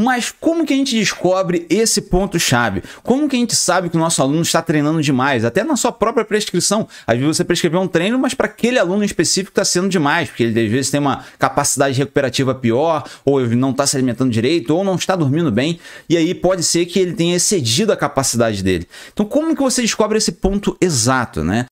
Mas como que a gente descobre esse ponto-chave? Como que a gente sabe que o nosso aluno está treinando demais? Até na sua própria prescrição. Às vezes você prescreveu um treino, mas para aquele aluno específico está sendo demais, porque ele às vezes tem uma capacidade recuperativa pior, ou ele não está se alimentando direito, ou não está dormindo bem. E aí pode ser que ele tenha excedido a capacidade dele. Então, como que você descobre esse ponto exato, né?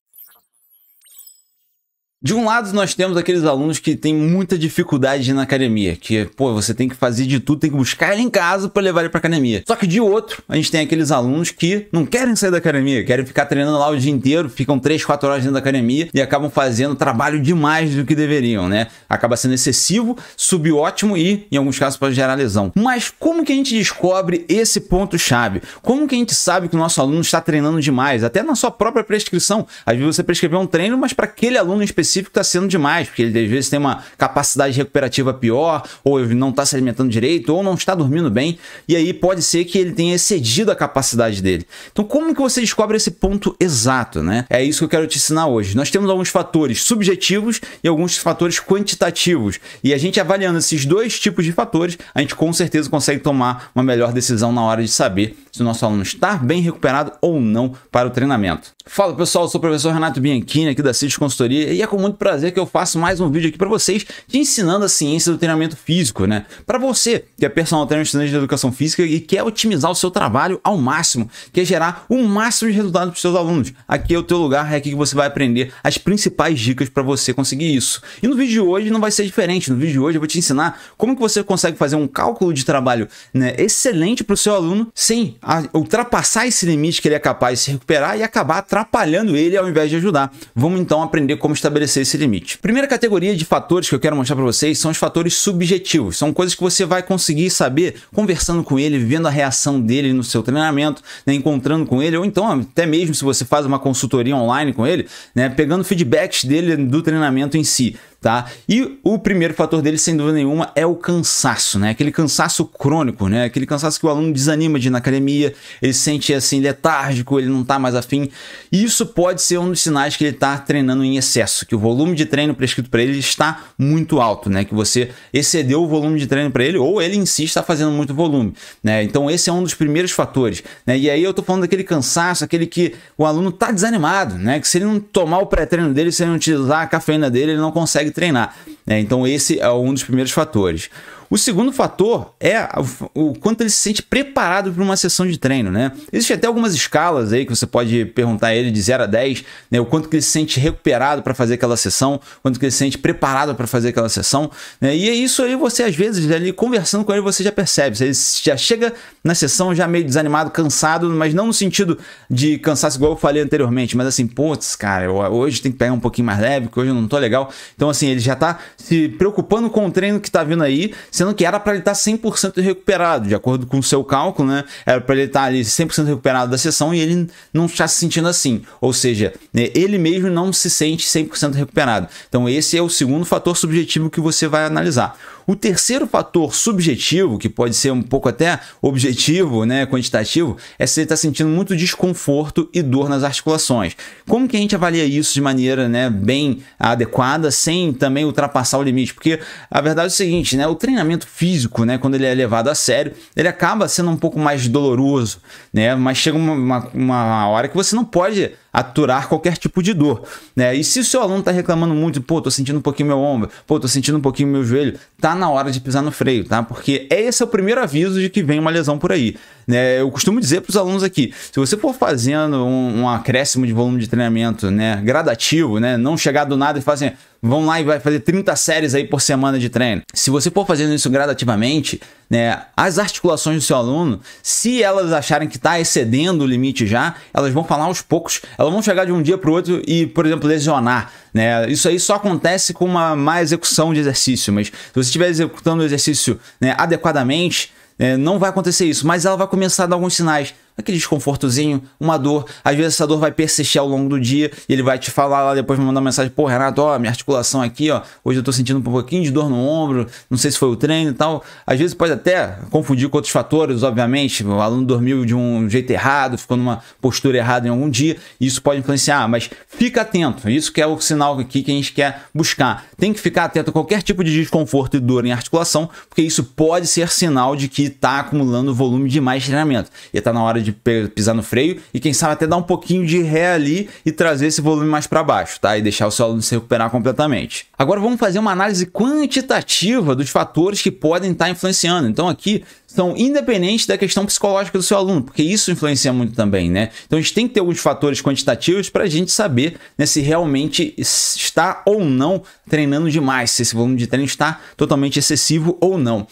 De um lado, nós temos aqueles alunos que têm muita dificuldade na academia, que, pô, você tem que fazer de tudo, tem que buscar ele em casa para levar ele para academia. Só que de outro, a gente tem aqueles alunos que não querem sair da academia, querem ficar treinando lá o dia inteiro, ficam 3, 4 horas dentro da academia e acabam fazendo trabalho demais do que deveriam, né? Acaba sendo excessivo, subótimo e, em alguns casos, pode gerar lesão. Mas como que a gente descobre esse ponto-chave? Como que a gente sabe que o nosso aluno está treinando demais? Até na sua própria prescrição. Às vezes você prescreveu um treino, mas para aquele aluno específico, específico está sendo demais, porque ele às vezes tem uma capacidade recuperativa pior, ou ele não está se alimentando direito, ou não está dormindo bem, e aí pode ser que ele tenha excedido a capacidade dele. Então, como que você descobre esse ponto exato, né? É isso que eu quero te ensinar hoje. Nós temos alguns fatores subjetivos e alguns fatores quantitativos, e a gente avaliando esses dois tipos de fatores, a gente com certeza consegue tomar uma melhor decisão na hora de saber se o nosso aluno está bem recuperado ou não para o treinamento. Fala pessoal, eu sou o professor Renato Bianchini aqui da CIS Consultoria e acompanho muito prazer que eu faço mais um vídeo aqui para vocês te ensinando a ciência do treinamento físico, né? Para você que é personal trainer estudante de educação física e quer otimizar o seu trabalho ao máximo, quer gerar o máximo de resultado para seus alunos. Aqui é o teu lugar, é aqui que você vai aprender as principais dicas para você conseguir isso. E no vídeo de hoje não vai ser diferente. No vídeo de hoje eu vou te ensinar como que você consegue fazer um cálculo de trabalho né, excelente para o seu aluno sem ultrapassar esse limite que ele é capaz de se recuperar e acabar atrapalhando ele ao invés de ajudar. Vamos então aprender como estabelecer estabelecer esse limite. Primeira categoria de fatores que eu quero mostrar para vocês são os fatores subjetivos. São coisas que você vai conseguir saber conversando com ele, vendo a reação dele no seu treinamento, né, encontrando com ele, ou então até mesmo se você faz uma consultoria online com ele, né, pegando feedbacks dele do treinamento em si tá? E o primeiro fator dele, sem dúvida nenhuma, é o cansaço, né? Aquele cansaço crônico, né? Aquele cansaço que o aluno desanima de ir na academia, ele se sente assim letárgico, é ele não tá mais afim. E isso pode ser um dos sinais que ele tá treinando em excesso, que o volume de treino prescrito para ele está muito alto, né? Que você excedeu o volume de treino para ele ou ele em si está fazendo muito volume, né? Então esse é um dos primeiros fatores, né? E aí eu tô falando daquele cansaço, aquele que o aluno tá desanimado, né? Que se ele não tomar o pré-treino dele, se ele não utilizar a cafeína dele, ele não consegue consegue treinar. Né? Então, esse é um dos primeiros fatores. O segundo fator é o quanto ele se sente preparado para uma sessão de treino, né? Existem até algumas escalas aí que você pode perguntar a ele de 0 a 10, né? O quanto que ele se sente recuperado para fazer aquela sessão, quanto que ele se sente preparado para fazer aquela sessão, né? E é isso aí você às vezes ali conversando com ele você já percebe, você já chega na sessão já meio desanimado, cansado, mas não no sentido de cansaço igual eu falei anteriormente, mas assim, putz, cara, hoje tem que pegar um pouquinho mais leve, que hoje eu não tô legal. Então assim, ele já tá se preocupando com o treino que tá vindo aí, sendo que era para ele tá estar 100% recuperado, de acordo com o seu cálculo, né? Era para ele estar tá ali 100% recuperado da sessão e ele não está se sentindo assim. Ou seja, né, ele mesmo não se sente 100% recuperado. Então, esse é o segundo fator subjetivo que você vai analisar. O terceiro fator subjetivo, que pode ser um pouco até objetivo, né, quantitativo, é se ele está sentindo muito desconforto e dor nas articulações. Como que a gente avalia isso de maneira né, bem adequada, sem também ultrapassar o limite? Porque a verdade é o seguinte, né, o treinamento espancamento físico, né, quando ele é levado a sério, ele acaba sendo um pouco mais doloroso, né? Mas chega uma, uma, uma hora que você não pode aturar qualquer tipo de dor, né? E se o seu aluno está reclamando muito, pô, tô sentindo um pouquinho meu ombro, pô, tô sentindo um pouquinho meu joelho, tá na hora de pisar no freio, tá? Porque esse é o primeiro aviso de que vem uma lesão por aí, né? Eu costumo dizer para os alunos aqui, se você for fazendo um, um, acréscimo de volume de treinamento, né, gradativo, né, não chegar do nada e fazer assim, vão lá e vai fazer 30 séries aí por semana de treino. Se você for fazendo isso gradativamente, né, as articulações do seu aluno, se elas acharem que está excedendo o limite já, elas vão falar aos poucos elas vão chegar de um dia para o outro e, por exemplo, lesionar. Né? Isso aí só acontece com uma má execução de exercício, mas se você estiver executando o exercício né, adequadamente, né, não vai acontecer isso, mas ela vai começar a dar alguns sinais aquele desconfortozinho, uma dor. Às vezes essa dor vai persistir ao longo do dia e ele vai te falar lá depois, me mandar mensagem: pô, Renato, ó, minha articulação aqui, ó, hoje eu tô sentindo um pouquinho de dor no ombro, não sei se foi o treino e tal. Às vezes pode até confundir com outros fatores, obviamente. O aluno dormiu de um jeito errado, ficou numa postura errada em algum dia, isso pode influenciar, mas fica atento, isso que é o sinal aqui que a gente quer buscar. Tem que ficar atento a qualquer tipo de desconforto e dor em articulação, porque isso pode ser sinal de que está acumulando volume demais de treinamento e está na hora de de pisar no freio e quem sabe até dar um pouquinho de ré ali e trazer esse volume mais para baixo, tá? E deixar o seu aluno se recuperar completamente. Agora vamos fazer uma análise quantitativa dos fatores que podem estar tá influenciando. Então aqui são independentes da questão psicológica do seu aluno, porque isso influencia muito também, né? Então a gente tem que ter alguns fatores quantitativos para a gente saber né, se realmente está ou não treinando demais, se esse volume de treino está totalmente excessivo ou não.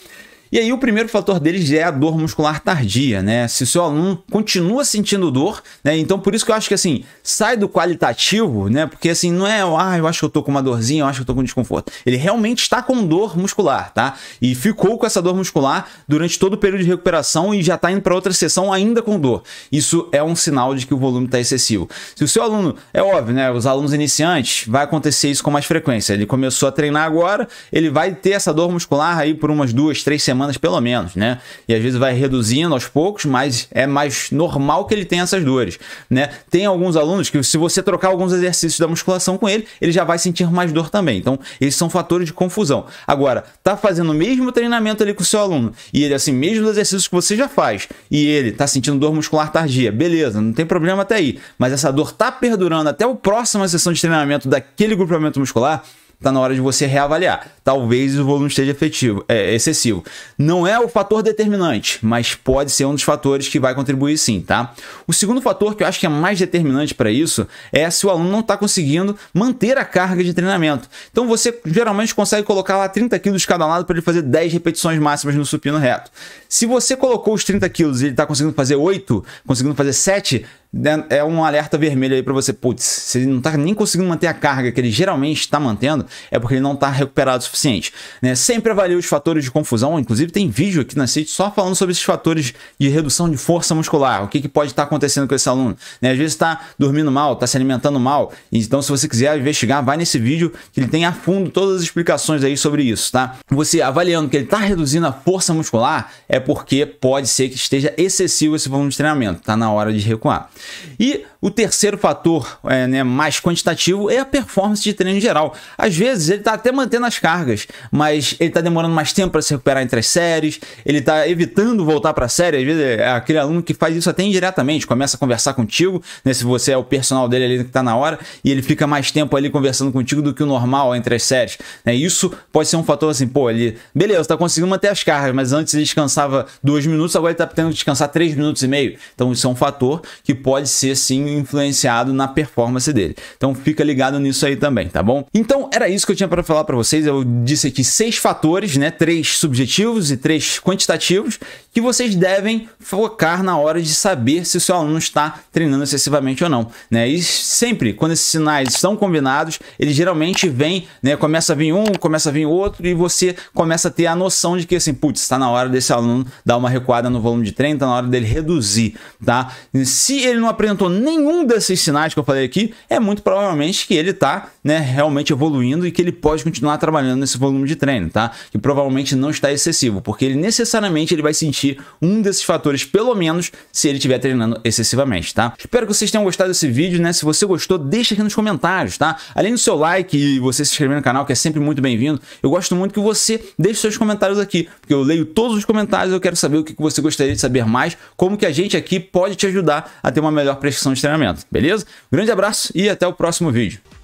E aí o primeiro fator deles é a dor muscular tardia, né? Se o seu aluno continua sentindo dor, né? Então por isso que eu acho que assim, sai do qualitativo, né? Porque assim, não é, ah, eu acho que eu tô com uma dorzinha, eu acho que eu tô com desconforto. Ele realmente está com dor muscular, tá? E ficou com essa dor muscular durante todo o período de recuperação e já tá indo para outra sessão ainda com dor. Isso é um sinal de que o volume está excessivo. Se o seu aluno, é óbvio, né, os alunos iniciantes, vai acontecer isso com mais frequência. Ele começou a treinar agora, ele vai ter essa dor muscular aí por umas duas, três semanas semanas pelo menos, né? E às vezes vai reduzindo aos poucos, mas é mais normal que ele tenha essas dores, né? Tem alguns alunos que se você trocar alguns exercícios da musculação com ele, ele já vai sentir mais dor também. Então, esses são fatores de confusão. Agora, tá fazendo o mesmo treinamento ali com o seu aluno e ele assim, mesmo os exercícios que você já faz e ele tá sentindo dor muscular tardia, beleza, não tem problema até aí, mas essa dor tá perdurando até o próximo sessão de treinamento daquele grupamento muscular, Está na hora de você reavaliar. Talvez o volume esteja efetivo, é, excessivo. Não é o fator determinante, mas pode ser um dos fatores que vai contribuir sim, tá? O segundo fator que eu acho que é mais determinante para isso é se o aluno não está conseguindo manter a carga de treinamento. Então você geralmente consegue colocar lá 30 quilos cada lado para ele fazer 10 repetições máximas no supino reto. Se você colocou os 30 quilos e ele está conseguindo fazer 8, conseguindo fazer 7, é um alerta vermelho aí para você, putz, se ele não está nem conseguindo manter a carga que ele geralmente está mantendo, é porque ele não está recuperado o suficiente. Né? Sempre avalie os fatores de confusão, inclusive tem vídeo aqui na CIT só falando sobre esses fatores de redução de força muscular, o que, que pode estar tá acontecendo com esse aluno. Né? Às vezes está dormindo mal, está se alimentando mal, então se você quiser investigar, vai nesse vídeo que ele tem a fundo todas as explicações aí sobre isso, tá? Você avaliando que ele está reduzindo a força muscular, é porque pode ser que esteja excessivo esse volume de treinamento, tá na hora de recuar. E o terceiro fator é, né, mais quantitativo é a performance de treino em geral. Às vezes ele está até mantendo as cargas, mas ele está demorando mais tempo para se recuperar entre as séries, ele está evitando voltar para a série. Às vezes é aquele aluno que faz isso até indiretamente, começa a conversar contigo, né, se você é o personal dele ali que está na hora, e ele fica mais tempo ali conversando contigo do que o normal entre as séries. Né? Isso pode ser um fator assim, pô, ele, beleza, está conseguindo manter as cargas, mas antes ele descansava dois minutos, agora ele está tendo que descansar três minutos e meio. Então isso é um fator que pode ser sim influenciado na performance dele. Então fica ligado nisso aí também, tá bom? Então era isso que eu tinha para falar para vocês. Eu disse aqui seis fatores, né? Três subjetivos e três quantitativos que vocês devem focar na hora de saber se o seu aluno está treinando excessivamente ou não. Né? E sempre, quando esses sinais estão combinados, ele geralmente vem, né, começa a vir um, começa a vir outro, e você começa a ter a noção de que, assim, putz, está na hora desse aluno dar uma recuada no volume de treino, está na hora dele reduzir. Tá? E se ele não apresentou nenhum desses sinais que eu falei aqui, é muito provavelmente que ele está né, realmente evoluindo e que ele pode continuar trabalhando nesse volume de treino, tá? que provavelmente não está excessivo, porque ele necessariamente ele vai sentir um desses fatores, pelo menos, se ele estiver treinando excessivamente, tá? Espero que vocês tenham gostado desse vídeo, né? Se você gostou, deixa aqui nos comentários, tá? Além do seu like e você se inscrever no canal, que é sempre muito bem-vindo, eu gosto muito que você deixe seus comentários aqui, porque eu leio todos os comentários, eu quero saber o que você gostaria de saber mais, como que a gente aqui pode te ajudar a ter uma melhor prestação de treinamento, beleza? Grande abraço e até o próximo vídeo.